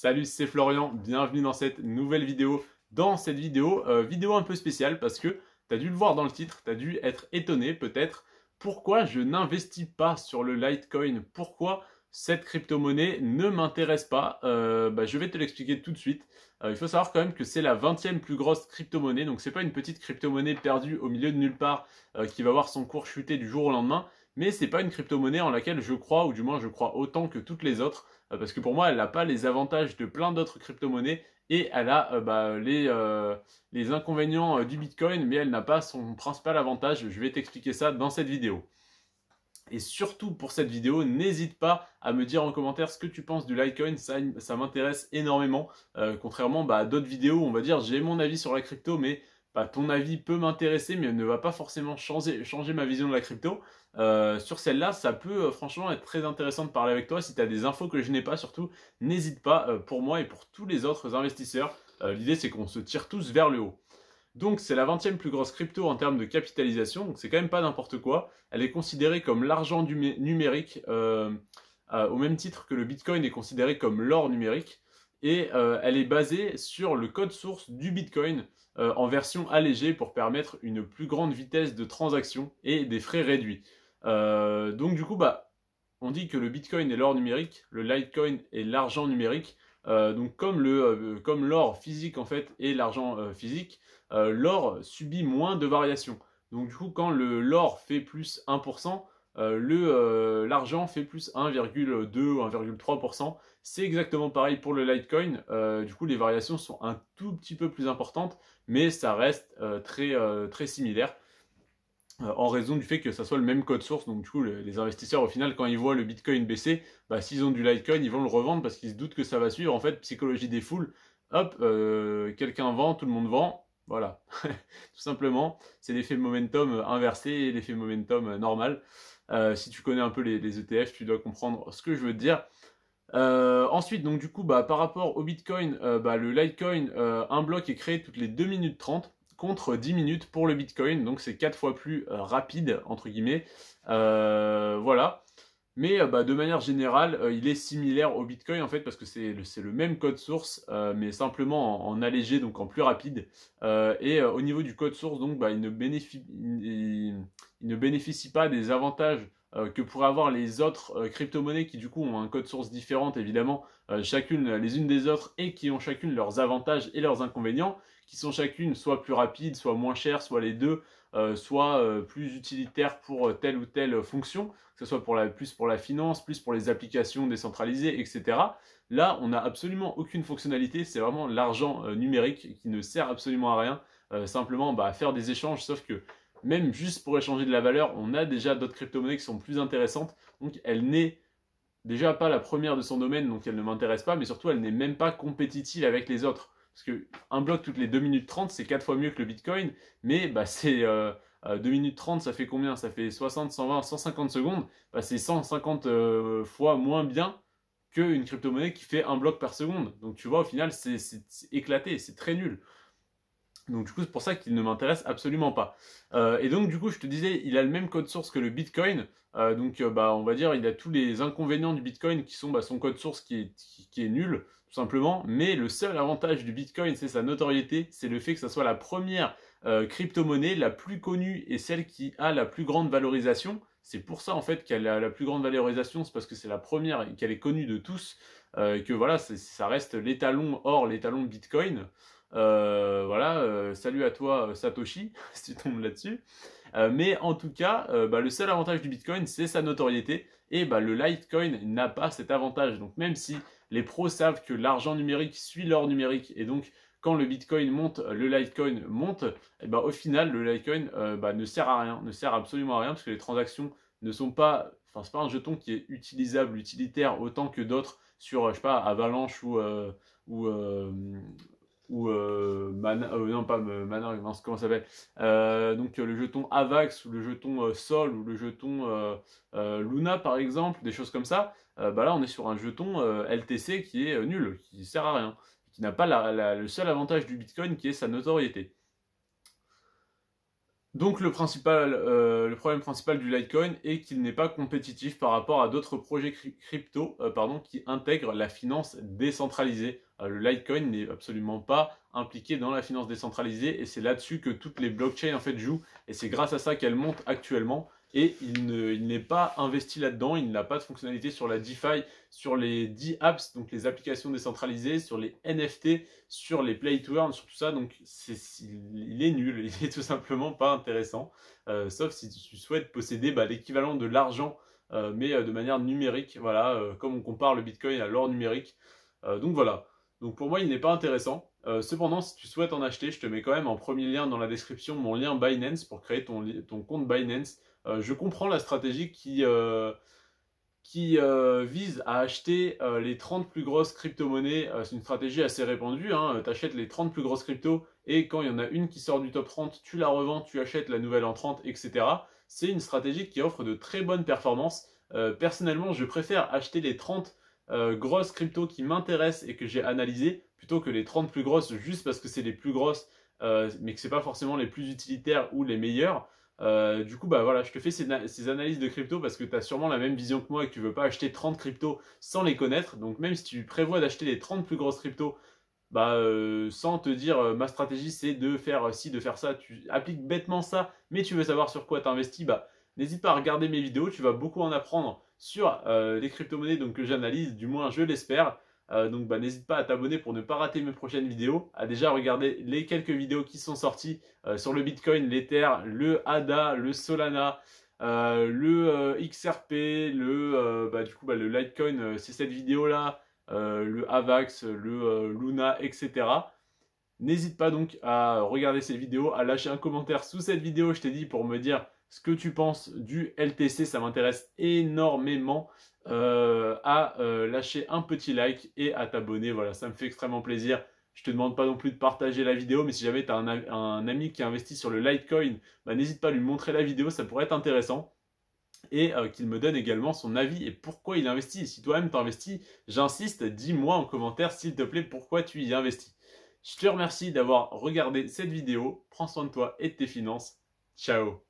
Salut, c'est Florian, bienvenue dans cette nouvelle vidéo. Dans cette vidéo, euh, vidéo un peu spéciale parce que tu as dû le voir dans le titre, tu as dû être étonné peut-être pourquoi je n'investis pas sur le Litecoin, pourquoi cette crypto-monnaie ne m'intéresse pas. Euh, bah, je vais te l'expliquer tout de suite. Euh, il faut savoir quand même que c'est la 20e plus grosse crypto-monnaie, donc c'est pas une petite crypto-monnaie perdue au milieu de nulle part qui va voir son cours chuter du jour au lendemain mais c'est pas une crypto-monnaie en laquelle je crois, ou du moins je crois autant que toutes les autres, euh, parce que pour moi, elle n'a pas les avantages de plein d'autres crypto-monnaies, et elle a euh, bah, les, euh, les, inconvénients du Bitcoin, mais elle n'a pas son principal avantage. Je vais t'expliquer ça dans cette vidéo. Et surtout pour cette vidéo, n'hésite pas à me dire en commentaire ce que tu penses du Litecoin, ça, m'intéresse énormément. contrairement bah, à d'autres vidéos où on va dire j'ai mon avis sur la crypto, mais ton avis peut m'intéresser, mais ne va pas forcément changer, ma vision de la crypto. Euh, sur celle-là, ça peut euh, franchement être très intéressant de parler avec toi. Si tu as des infos que je n'ai pas, surtout, n'hésite pas euh, pour moi et pour tous les autres investisseurs. L'idée, c'est qu'on se tire tous vers le haut. Donc, c'est la 20e plus grosse crypto en termes de capitalisation, donc c'est quand même pas n'importe quoi. Elle est considérée comme l'argent numérique, au même titre que le Bitcoin est considéré comme l'or numérique et euh, elle est basée sur le code source du Bitcoin euh, en version allégée pour permettre une plus grande vitesse de transaction et des frais réduits. Euh, donc du coup, bah, on dit que le Bitcoin est l'or numérique, le Litecoin est l'argent numérique. donc comme l'or physique en fait et l'argent physique, l'or subit moins de variations. Donc du coup, quand l'or fait plus 1%, euh, le euh, l'argent fait plus 1,2 ou 1,3%. C'est exactement pareil pour le Litecoin. Euh, du coup, les variations sont un tout petit peu plus importantes, mais ça reste très, très similaire en raison du fait que ça soit le même code source. Donc, du coup, les investisseurs, au final, quand ils voient le Bitcoin baisser, bah, s'ils ont du Litecoin, ils vont le revendre parce qu'ils se doutent que ça va suivre. En fait, psychologie des foules, hop, quelqu'un vend, tout le monde vend, voilà, tout simplement, c'est l'effet momentum inversé et l'effet momentum normal. Euh, si tu connais un peu les, ETF, e tu dois comprendre ce que je veux te dire. Euh, ensuite, donc du coup, bah, par rapport au Bitcoin, euh, bah, le Litecoin, un bloc est créé toutes les 2 minutes 30 contre 10 minutes pour le Bitcoin, donc c'est 4 fois plus rapide, entre guillemets. voilà. Mais euh, bah, de manière générale, euh, il est similaire au Bitcoin en fait parce que c'est le, même code source, euh, mais simplement en, allégé, donc en plus rapide. et au niveau du code source, donc bah, il, ne bénéficie, pas des avantages que pourraient avoir les autres crypto-monnaies qui du coup ont un code source différent évidemment chacune les unes des autres et qui ont chacune leurs avantages et leurs inconvénients qui sont chacune soit plus rapide, soit moins chère, soit les deux euh, soit euh, plus utilitaire pour euh, telle ou telle fonction, que ce soit pour la, plus pour la finance, plus pour les applications décentralisées, etc. Là, on n'a absolument aucune fonctionnalité, c'est vraiment l'argent numérique qui ne sert absolument à rien, simplement bah, à faire des échanges, sauf que même juste pour échanger de la valeur, on a déjà d'autres crypto-monnaies qui sont plus intéressantes, donc elle n'est déjà pas la première de son domaine, donc elle ne m'intéresse pas, mais surtout elle n'est même pas compétitive avec les autres. Parce qu'un bloc toutes les 2 minutes 30, c'est 4 fois mieux que le Bitcoin, mais bah, c'est 2 euh, euh, minutes 30, ça fait combien Ça fait 60, 120, 150 secondes, bah, c'est 150 euh, fois moins bien qu'une crypto-monnaie qui fait un bloc par seconde. Donc tu vois, au final, c'est éclaté, c'est très nul donc du coup c'est pour ça qu'il ne m'intéresse absolument pas. Euh, et donc du coup je te disais il a le même code source que le Bitcoin, euh, donc euh, bah, on va dire il a tous les inconvénients du Bitcoin qui sont bah, son code source qui est, qui, est, nul tout simplement, mais le seul avantage du Bitcoin c'est sa notoriété, c'est le fait que ça soit la première crypto-monnaie la plus connue et celle qui a la plus grande valorisation. C'est pour ça en fait qu'elle a la plus grande valorisation, c'est parce que c'est la première et qu'elle est connue de tous, et que voilà ça reste l'étalon or l'étalon Bitcoin. Euh, voilà, euh, salut à toi euh, Satoshi, si tu tombes là-dessus. mais en tout cas, bah, le seul avantage du Bitcoin, c'est sa notoriété. Et bah, le Litecoin n'a pas cet avantage. Donc même si les pros savent que l'argent numérique suit l'or numérique, et donc quand le Bitcoin monte, le Litecoin monte, et bah, au final, le Litecoin bah, ne sert à rien, ne sert absolument à rien, parce que les transactions ne sont pas... Enfin, c'est pas un jeton qui est utilisable, utilitaire, autant que d'autres sur, je sais pas, Avalanche ou... ou ou euh, euh, non pas euh, Mana, comment ça s'appelle Donc le jeton Avax ou le jeton Sol ou le jeton Luna par exemple, des choses comme ça, bah là on est sur un jeton LTC qui est nul, qui sert à rien, qui n'a pas le seul avantage du Bitcoin qui est sa notoriété. Donc euh, le, problème principal du Litecoin est qu'il n'est pas compétitif par rapport à d'autres projets crypto euh, qui intègrent la finance décentralisée. Euh, le Litecoin n'est absolument pas impliqué dans la finance décentralisée et c'est là-dessus que toutes les blockchains en fait jouent et c'est grâce à ça qu'elles montent actuellement et il n'est pas investi là-dedans, il n'a pas de fonctionnalité sur la DeFi, sur les D-apps, donc les applications décentralisées, sur les NFT, sur les play to earn, sur tout ça, donc il est nul, il est tout simplement pas intéressant, euh, sauf si tu souhaites posséder bah, l'équivalent de l'argent, euh, mais euh, de manière numérique, voilà, comme on compare le Bitcoin à l'or numérique, donc voilà. Donc pour moi, il n'est pas intéressant. cependant, si tu souhaites en acheter, je te mets quand même en premier lien dans la description mon lien Binance pour créer ton compte Binance euh, je comprends la stratégie qui, euh, euh, vise à acheter les 30 plus grosses crypto-monnaies. c'est une stratégie assez répandue. Hein. Tu achètes les 30 plus grosses cryptos et quand il y en a une qui sort du top 30, tu la revends, tu achètes la nouvelle en entrante, etc. C'est une stratégie qui offre de très bonnes performances. personnellement, je préfère acheter les 30 grosses cryptos qui m'intéressent et que j'ai analysées plutôt que les 30 plus grosses juste parce que c'est les plus grosses, mais que ce n'est pas forcément les plus utilitaires ou les meilleures. Euh, du coup, bah voilà, je te fais ces, analyses de crypto parce que tu as sûrement la même vision que moi et que tu veux pas acheter 30 cryptos sans les connaître. Donc même si tu prévois d'acheter les 30 plus grosses cryptos, bah, euh, sans te dire euh, ma stratégie c'est de faire ci, de faire ça, tu appliques bêtement ça, mais tu veux savoir sur quoi t'investis, bah n'hésite pas à regarder mes vidéos, tu vas beaucoup en apprendre sur les crypto-monnaies donc, que j'analyse, du moins je l'espère. Euh, donc bah, n'hésite pas à t'abonner pour ne pas rater mes prochaines vidéos, à déjà regarder les quelques vidéos qui sont sorties euh, sur le Bitcoin, l'Ether, le ADA, le Solana, euh, le XRP, le, bah, du bah, le Litecoin, c'est cette vidéo-là, le AVAX, le Luna, etc. N'hésite pas donc à regarder ces vidéos, à lâcher un commentaire sous cette vidéo, je t'ai dit, pour me dire ce que tu penses du LTC. Ça m'intéresse énormément euh, à euh, lâcher un petit like et à t'abonner. Voilà, ça me fait extrêmement plaisir. Je ne te demande pas non plus de partager la vidéo, mais si jamais tu as un, ami qui investit sur le Litecoin, bah, n'hésite pas à lui montrer la vidéo, ça pourrait être intéressant. Et euh, qu'il me donne également son avis et pourquoi il investit. Si toi-même t'investis, j'insiste, dis-moi en commentaire s'il te plaît pourquoi tu y investis. Je te remercie d'avoir regardé cette vidéo. Prends soin de toi et de tes finances. Ciao